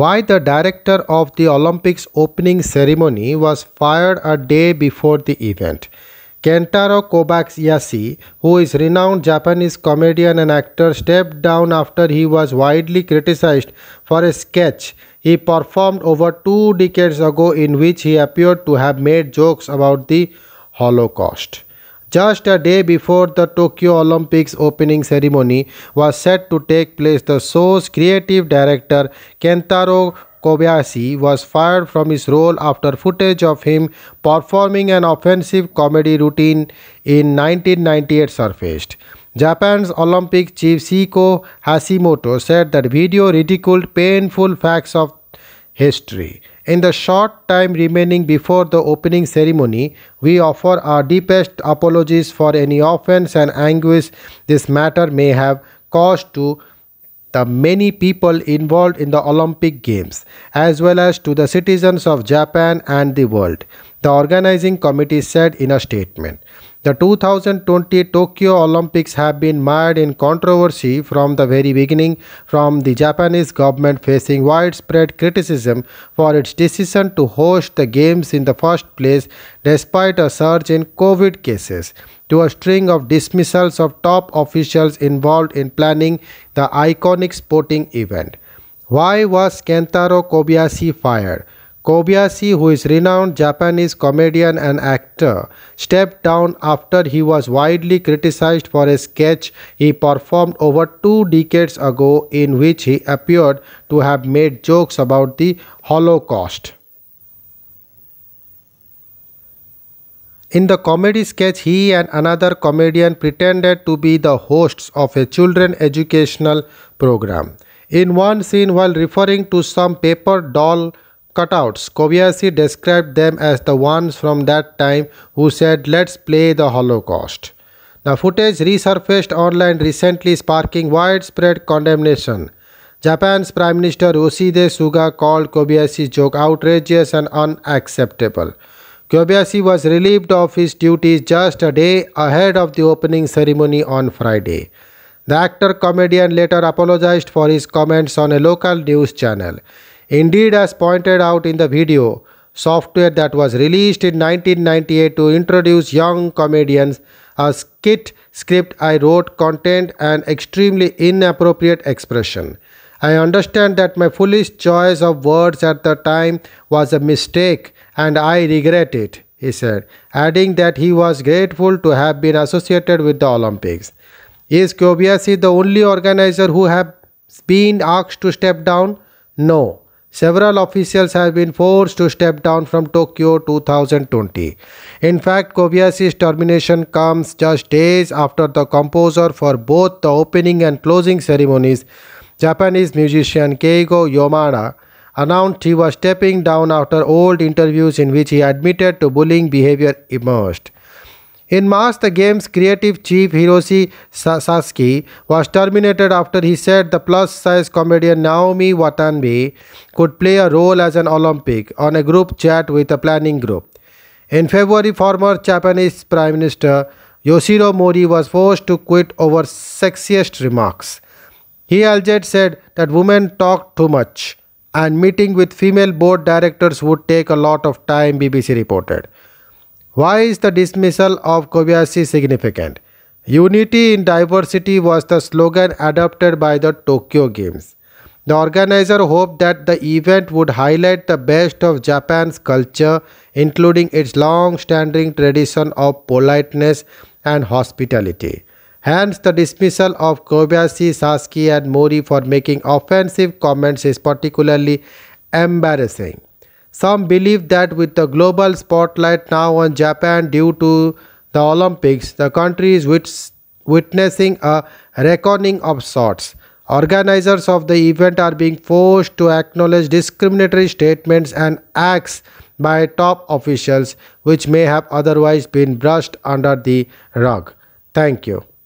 why the director of the Olympics opening ceremony was fired a day before the event. Kentaro Kobayashi, who is renowned Japanese comedian and actor, stepped down after he was widely criticized for a sketch he performed over two decades ago in which he appeared to have made jokes about the Holocaust. Just a day before the Tokyo Olympics opening ceremony was set to take place, the show's creative director Kentaro Kobayashi was fired from his role after footage of him performing an offensive comedy routine in 1998 surfaced. Japan's Olympic chief Seiko Hashimoto said that video ridiculed painful facts of history in the short time remaining before the opening ceremony, we offer our deepest apologies for any offense and anguish this matter may have caused to the many people involved in the Olympic Games, as well as to the citizens of Japan and the world, the organizing committee said in a statement. The 2020 Tokyo Olympics have been mired in controversy from the very beginning from the Japanese government facing widespread criticism for its decision to host the games in the first place despite a surge in COVID cases to a string of dismissals of top officials involved in planning the iconic sporting event. Why was Kentaro Kobayashi fired? Kobayashi, who is renowned Japanese comedian and actor, stepped down after he was widely criticized for a sketch he performed over two decades ago in which he appeared to have made jokes about the Holocaust. In the comedy sketch, he and another comedian pretended to be the hosts of a children educational program. In one scene, while referring to some paper doll cutouts. Kobayashi described them as the ones from that time who said, let's play the Holocaust. The footage resurfaced online recently sparking widespread condemnation. Japan's Prime Minister Yoshide Suga called Kobayashi's joke outrageous and unacceptable. Kobayashi was relieved of his duties just a day ahead of the opening ceremony on Friday. The actor comedian later apologized for his comments on a local news channel. Indeed, as pointed out in the video, software that was released in 1998 to introduce young comedians, a skit script I wrote contained an extremely inappropriate expression. I understand that my foolish choice of words at the time was a mistake and I regret it, he said, adding that he was grateful to have been associated with the Olympics. Is Kobayashi the only organizer who has been asked to step down? No several officials have been forced to step down from Tokyo 2020. In fact, Kobayashi's termination comes just days after the composer for both the opening and closing ceremonies, Japanese musician Keigo Yomada, announced he was stepping down after old interviews in which he admitted to bullying behavior emerged. In March, the game's creative chief Hiroshi Sasaki was terminated after he said the plus-size comedian Naomi Watanabe could play a role as an Olympic on a group chat with a planning group. In February, former Japanese Prime Minister Yoshiro Mori was forced to quit over sexist remarks. He alleged said that women talk too much and meeting with female board directors would take a lot of time, BBC reported. Why is the dismissal of Kobayashi significant? Unity in diversity was the slogan adopted by the Tokyo Games. The organizer hoped that the event would highlight the best of Japan's culture, including its long standing tradition of politeness and hospitality. Hence, the dismissal of Kobayashi, Sasaki, and Mori for making offensive comments is particularly embarrassing. Some believe that with the global spotlight now on Japan due to the Olympics, the country is wit- witnessing a reckoning of sorts. Organizers of the event are being forced to acknowledge discriminatory statements and acts by top officials which may have otherwise been brushed under the rug. Thank you.